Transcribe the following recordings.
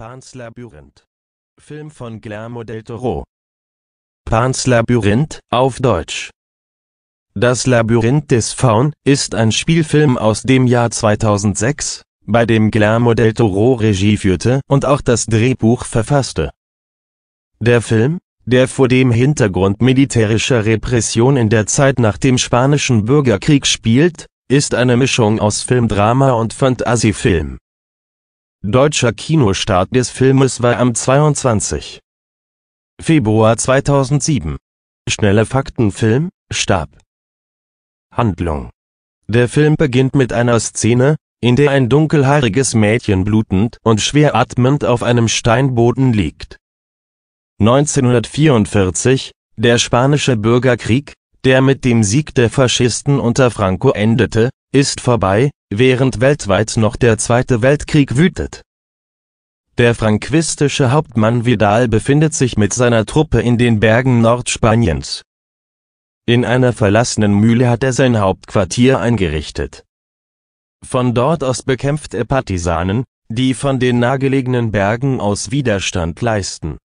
Pans Labyrinth. Film von Guillermo del Toro. Pans Labyrinth auf Deutsch. Das Labyrinth des Faun ist ein Spielfilm aus dem Jahr 2006, bei dem Guillermo del Toro Regie führte und auch das Drehbuch verfasste. Der Film, der vor dem Hintergrund militärischer Repression in der Zeit nach dem spanischen Bürgerkrieg spielt, ist eine Mischung aus Filmdrama und Fantasyfilm. Deutscher Kinostart des Filmes war am 22. Februar 2007. Schnelle Faktenfilm, Stab. Handlung. Der Film beginnt mit einer Szene, in der ein dunkelhaariges Mädchen blutend und schwer atmend auf einem Steinboden liegt. 1944, der spanische Bürgerkrieg, der mit dem Sieg der Faschisten unter Franco endete, ist vorbei, während weltweit noch der Zweite Weltkrieg wütet. Der franquistische Hauptmann Vidal befindet sich mit seiner Truppe in den Bergen Nordspaniens. In einer verlassenen Mühle hat er sein Hauptquartier eingerichtet. Von dort aus bekämpft er Partisanen, die von den nahegelegenen Bergen aus Widerstand leisten.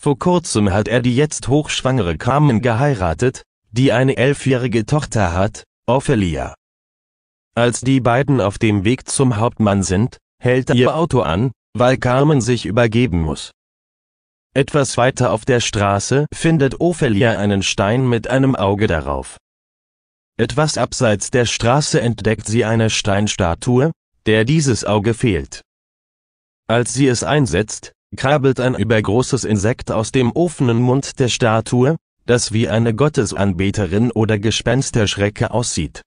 Vor kurzem hat er die jetzt hochschwangere Carmen geheiratet, die eine elfjährige Tochter hat, Ophelia. Als die beiden auf dem Weg zum Hauptmann sind, hält ihr Auto an, weil Carmen sich übergeben muss. Etwas weiter auf der Straße findet Ophelia einen Stein mit einem Auge darauf. Etwas abseits der Straße entdeckt sie eine Steinstatue, der dieses Auge fehlt. Als sie es einsetzt, krabbelt ein übergroßes Insekt aus dem offenen Mund der Statue, das wie eine Gottesanbeterin oder Gespensterschrecke aussieht.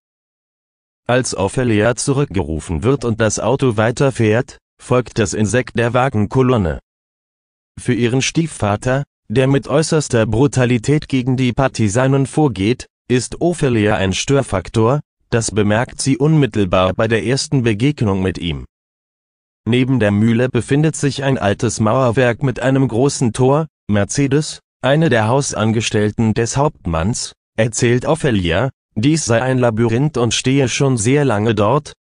Als Ophelia zurückgerufen wird und das Auto weiterfährt, folgt das Insekt der Wagenkolonne. Für ihren Stiefvater, der mit äußerster Brutalität gegen die Partisanen vorgeht, ist Ophelia ein Störfaktor, das bemerkt sie unmittelbar bei der ersten Begegnung mit ihm. Neben der Mühle befindet sich ein altes Mauerwerk mit einem großen Tor, Mercedes, eine der Hausangestellten des Hauptmanns, erzählt Ophelia, dies sei ein Labyrinth und stehe schon sehr lange dort,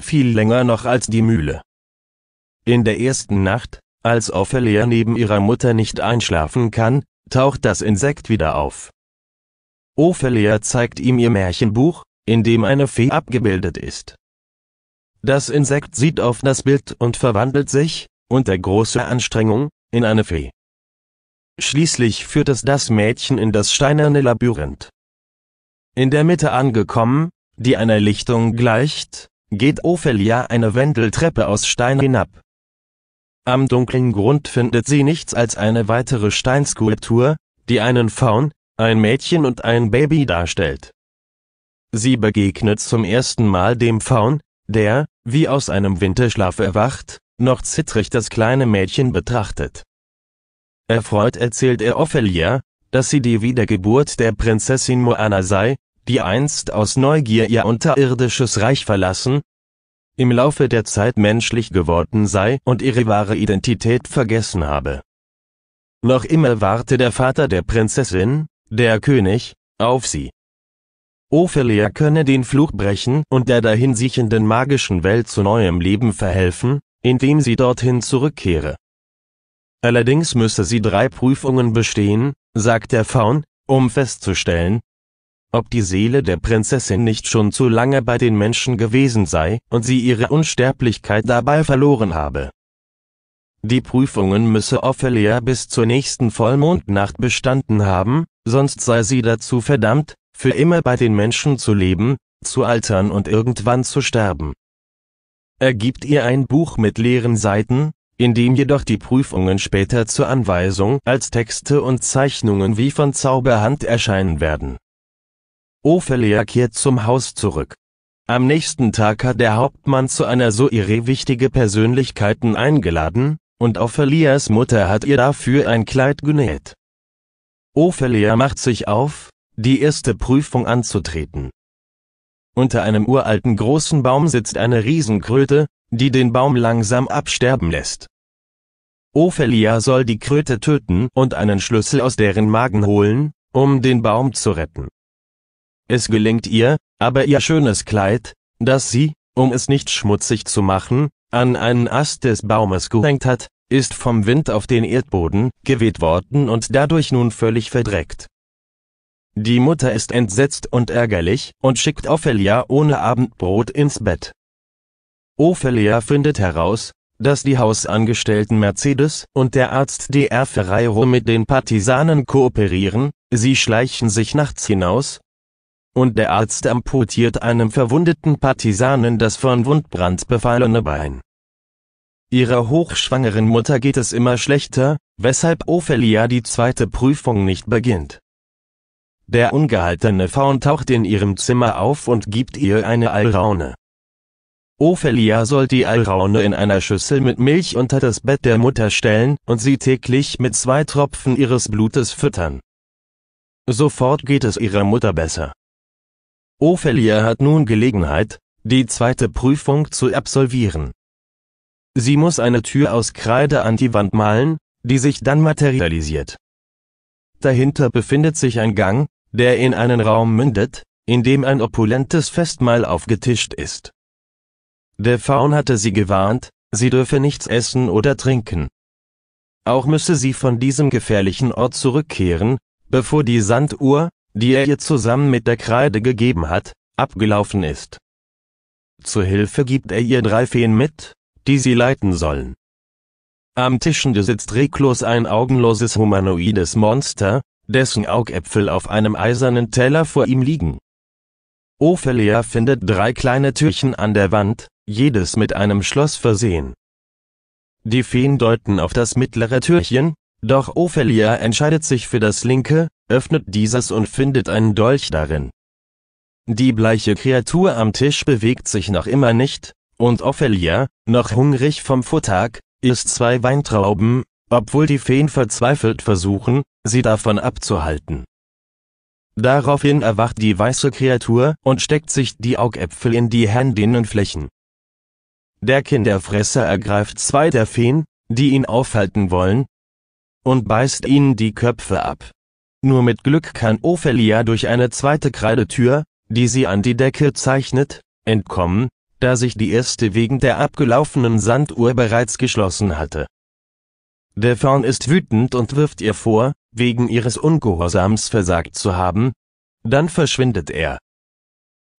viel länger noch als die Mühle. In der ersten Nacht, als Ophelia neben ihrer Mutter nicht einschlafen kann, taucht das Insekt wieder auf. Ophelia zeigt ihm ihr Märchenbuch, in dem eine Fee abgebildet ist. Das Insekt sieht auf das Bild und verwandelt sich, unter großer Anstrengung, in eine Fee. Schließlich führt es das Mädchen in das steinerne Labyrinth. In der Mitte angekommen, die einer Lichtung gleicht, geht Ophelia eine Wendeltreppe aus Stein hinab. Am dunklen Grund findet sie nichts als eine weitere Steinskulptur, die einen Faun, ein Mädchen und ein Baby darstellt. Sie begegnet zum ersten Mal dem Faun, der, wie aus einem Winterschlaf erwacht, noch zittrig das kleine Mädchen betrachtet. Erfreut erzählt er Ophelia, dass sie die Wiedergeburt der Prinzessin Moana sei, die einst aus Neugier ihr unterirdisches Reich verlassen, im Laufe der Zeit menschlich geworden sei und ihre wahre Identität vergessen habe. Noch immer warte der Vater der Prinzessin, der König, auf sie. Ophelia könne den Fluch brechen und der dahin siechenden magischen Welt zu neuem Leben verhelfen, indem sie dorthin zurückkehre. Allerdings müsse sie drei Prüfungen bestehen, sagt der Faun, um festzustellen, ob die Seele der Prinzessin nicht schon zu lange bei den Menschen gewesen sei und sie ihre Unsterblichkeit dabei verloren habe. Die Prüfungen müsse Ophelia bis zur nächsten Vollmondnacht bestanden haben, sonst sei sie dazu verdammt, für immer bei den Menschen zu leben, zu altern und irgendwann zu sterben. Er gibt ihr ein Buch mit leeren Seiten, indem jedoch die Prüfungen später zur Anweisung als Texte und Zeichnungen wie von Zauberhand erscheinen werden. Ophelia kehrt zum Haus zurück. Am nächsten Tag hat der Hauptmann zu einer so irre wichtige Persönlichkeiten eingeladen, und Ophelias Mutter hat ihr dafür ein Kleid genäht. Ophelia macht sich auf, die erste Prüfung anzutreten. Unter einem uralten großen Baum sitzt eine Riesenkröte, die den Baum langsam absterben lässt. Ophelia soll die Kröte töten und einen Schlüssel aus deren Magen holen, um den Baum zu retten. Es gelingt ihr, aber ihr schönes Kleid, das sie, um es nicht schmutzig zu machen, an einen Ast des Baumes gehängt hat, ist vom Wind auf den Erdboden geweht worden und dadurch nun völlig verdreckt. Die Mutter ist entsetzt und ärgerlich und schickt Ophelia ohne Abendbrot ins Bett. Ophelia findet heraus, dass die Hausangestellten Mercedes und der Arzt Dr. Ferreiro mit den Partisanen kooperieren, sie schleichen sich nachts hinaus, und der Arzt amputiert einem verwundeten Partisanen das von Wundbrand befallene Bein. Ihrer hochschwangeren Mutter geht es immer schlechter, weshalb Ophelia die zweite Prüfung nicht beginnt. Der ungehaltene Faun taucht in ihrem Zimmer auf und gibt ihr eine Allraune. Ophelia soll die Alraune in einer Schüssel mit Milch unter das Bett der Mutter stellen und sie täglich mit zwei Tropfen ihres Blutes füttern. Sofort geht es ihrer Mutter besser. Ophelia hat nun Gelegenheit, die zweite Prüfung zu absolvieren. Sie muss eine Tür aus Kreide an die Wand malen, die sich dann materialisiert. Dahinter befindet sich ein Gang, der in einen Raum mündet, in dem ein opulentes Festmahl aufgetischt ist. Der Faun hatte sie gewarnt, sie dürfe nichts essen oder trinken. Auch müsse sie von diesem gefährlichen Ort zurückkehren, bevor die Sanduhr, die er ihr zusammen mit der Kreide gegeben hat, abgelaufen ist. Zur Hilfe gibt er ihr drei Feen mit, die sie leiten sollen. Am Tischende sitzt reglos ein augenloses humanoides Monster, dessen Augäpfel auf einem eisernen Teller vor ihm liegen. Ophelia findet drei kleine Türchen an der Wand, jedes mit einem Schloss versehen. Die Feen deuten auf das mittlere Türchen, doch Ophelia entscheidet sich für das linke, öffnet dieses und findet einen Dolch darin. Die bleiche Kreatur am Tisch bewegt sich noch immer nicht, und Ophelia, noch hungrig vom Futtag, isst zwei Weintrauben, obwohl die Feen verzweifelt versuchen, sie davon abzuhalten. Daraufhin erwacht die weiße Kreatur und steckt sich die Augäpfel in die Händinnenflächen. Der Kinderfresser ergreift zwei der Feen, die ihn aufhalten wollen, und beißt ihnen die Köpfe ab. Nur mit Glück kann Ophelia durch eine zweite Kreidetür, die sie an die Decke zeichnet, entkommen, da sich die erste wegen der abgelaufenen Sanduhr bereits geschlossen hatte. Der Faun ist wütend und wirft ihr vor, wegen ihres Ungehorsams versagt zu haben, dann verschwindet er.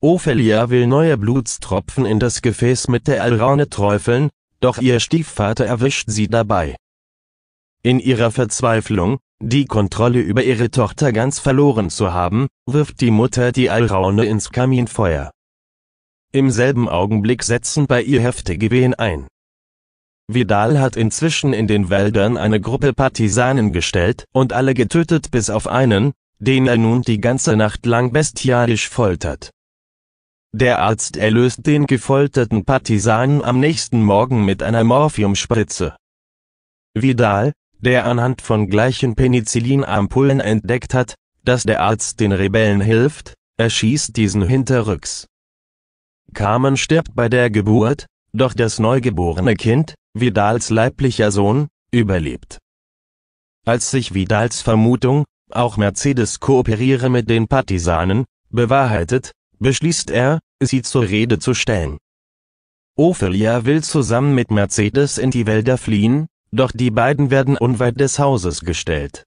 Ophelia will neue Blutstropfen in das Gefäß mit der Alraune träufeln, doch ihr Stiefvater erwischt sie dabei. In ihrer Verzweiflung, die Kontrolle über ihre Tochter ganz verloren zu haben, wirft die Mutter die Alraune ins Kaminfeuer. Im selben Augenblick setzen bei ihr heftige Wehen ein. Vidal hat inzwischen in den Wäldern eine Gruppe Partisanen gestellt und alle getötet bis auf einen, den er nun die ganze Nacht lang bestialisch foltert. Der Arzt erlöst den gefolterten Partisanen am nächsten Morgen mit einer Morphiumspritze. Vidal, der anhand von gleichen Penicillinampullen entdeckt hat, dass der Arzt den Rebellen hilft, erschießt diesen hinterrücks. Carmen stirbt bei der Geburt, doch das neugeborene Kind, Vidals leiblicher Sohn, überlebt. Als sich Vidals Vermutung, auch Mercedes kooperiere mit den Partisanen, bewahrheitet, beschließt er, sie zur Rede zu stellen. Ophelia will zusammen mit Mercedes in die Wälder fliehen, doch die beiden werden unweit des Hauses gestellt.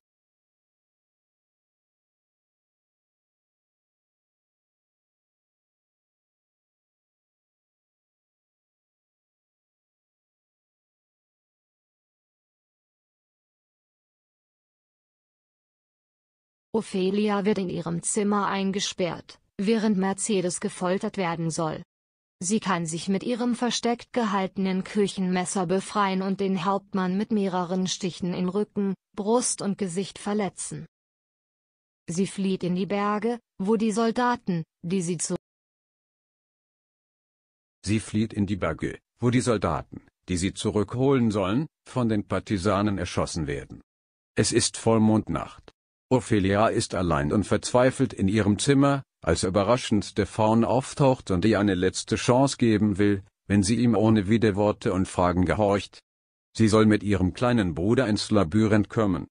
Ophelia wird in ihrem Zimmer eingesperrt während Mercedes gefoltert werden soll. Sie kann sich mit ihrem versteckt gehaltenen Küchenmesser befreien und den Hauptmann mit mehreren Stichen in Rücken, Brust und Gesicht verletzen. Sie flieht in die Berge, wo die Soldaten, die sie zu Sie flieht in die Berge, wo die Soldaten, die sie zurückholen sollen, von den Partisanen erschossen werden. Es ist Vollmondnacht. Ophelia ist allein und verzweifelt in ihrem Zimmer, als überraschendste Faun auftaucht und ihr eine letzte Chance geben will, wenn sie ihm ohne Widerworte und Fragen gehorcht. Sie soll mit ihrem kleinen Bruder ins Labyrinth kommen.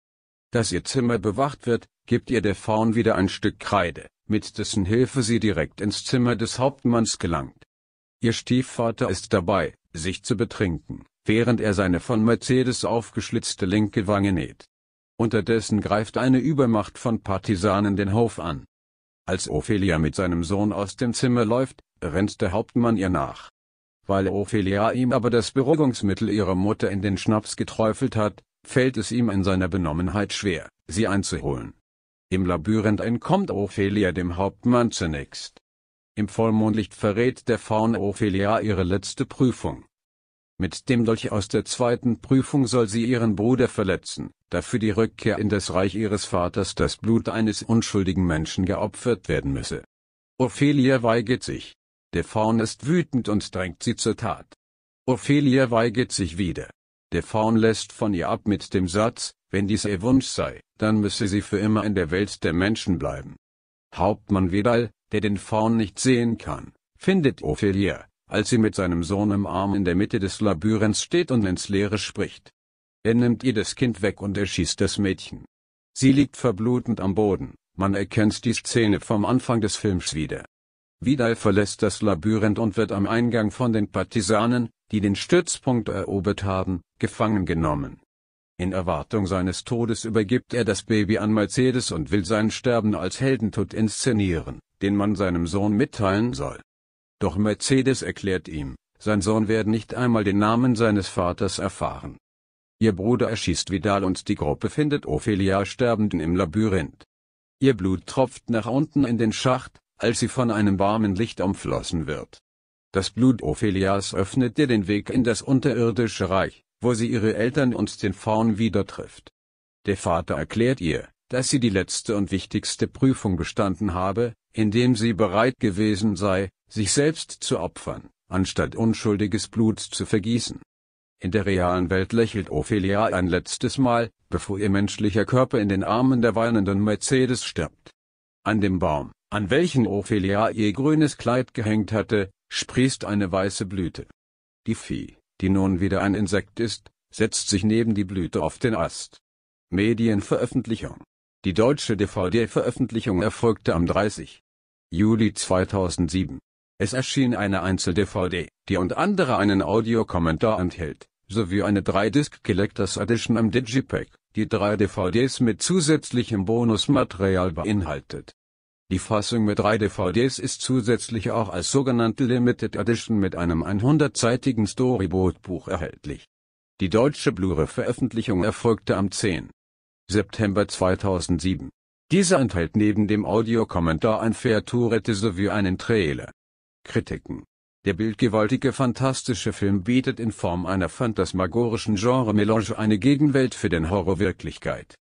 Dass ihr Zimmer bewacht wird, gibt ihr der Faun wieder ein Stück Kreide, mit dessen Hilfe sie direkt ins Zimmer des Hauptmanns gelangt. Ihr Stiefvater ist dabei, sich zu betrinken, während er seine von Mercedes aufgeschlitzte linke Wange näht. Unterdessen greift eine Übermacht von Partisanen den Hof an. Als Ophelia mit seinem Sohn aus dem Zimmer läuft, rennt der Hauptmann ihr nach. Weil Ophelia ihm aber das Beruhigungsmittel ihrer Mutter in den Schnaps geträufelt hat, fällt es ihm in seiner Benommenheit schwer, sie einzuholen. Im Labyrinth entkommt Ophelia dem Hauptmann zunächst. Im Vollmondlicht verrät der Faun Ophelia ihre letzte Prüfung. Mit dem Dolch aus der zweiten Prüfung soll sie ihren Bruder verletzen, da für die Rückkehr in das Reich ihres Vaters das Blut eines unschuldigen Menschen geopfert werden müsse. Ophelia weigert sich. Der Faun ist wütend und drängt sie zur Tat. Ophelia weigert sich wieder. Der Faun lässt von ihr ab mit dem Satz, wenn dies ihr Wunsch sei, dann müsse sie für immer in der Welt der Menschen bleiben. Hauptmann Vedal, der den Faun nicht sehen kann, findet Ophelia, als sie mit seinem Sohn im Arm in der Mitte des Labyrinths steht und ins Leere spricht. Er nimmt ihr das Kind weg und erschießt das Mädchen. Sie liegt verblutend am Boden, man erkennt die Szene vom Anfang des Films wieder. Vidal verlässt das Labyrinth und wird am Eingang von den Partisanen, die den Stützpunkt erobert haben, gefangen genommen. In Erwartung seines Todes übergibt er das Baby an Mercedes und will sein Sterben als Heldentod inszenieren, den man seinem Sohn mitteilen soll. Doch Mercedes erklärt ihm, sein Sohn werde nicht einmal den Namen seines Vaters erfahren. Ihr Bruder erschießt Vidal und die Gruppe findet Ophelia Sterbenden im Labyrinth. Ihr Blut tropft nach unten in den Schacht, als sie von einem warmen Licht umflossen wird. Das Blut Ophelias öffnet ihr den Weg in das unterirdische Reich, wo sie ihre Eltern und den Faun wieder trifft. Der Vater erklärt ihr, dass sie die letzte und wichtigste Prüfung bestanden habe, indem sie bereit gewesen sei, sich selbst zu opfern, anstatt unschuldiges Blut zu vergießen. In der realen Welt lächelt Ophelia ein letztes Mal, bevor ihr menschlicher Körper in den Armen der weinenden Mercedes stirbt. An dem Baum, an welchen Ophelia ihr grünes Kleid gehängt hatte, sprießt eine weiße Blüte. Die Vieh, die nun wieder ein Insekt ist, setzt sich neben die Blüte auf den Ast. Medienveröffentlichung. Die deutsche DVD-Veröffentlichung erfolgte am 30. Juli 2007. Es erschien eine Einzel-DVD, die und andere einen Audiokommentar enthält, sowie eine 3-Disc Collectors Edition im Digipack, die drei DVDs mit zusätzlichem Bonusmaterial beinhaltet. Die Fassung mit drei DVDs ist zusätzlich auch als sogenannte Limited Edition mit einem 100-seitigen Storyboard-Buch erhältlich. Die deutsche Blu-ray-Veröffentlichung erfolgte am 10. September 2007. Dieser enthält neben dem Audiokommentar ein Fair-Tourette sowie einen Trailer. Kritiken der bildgewaltige fantastische Film bietet in Form einer phantasmagorischen Genre-Melange eine Gegenwelt für den Horror-Wirklichkeit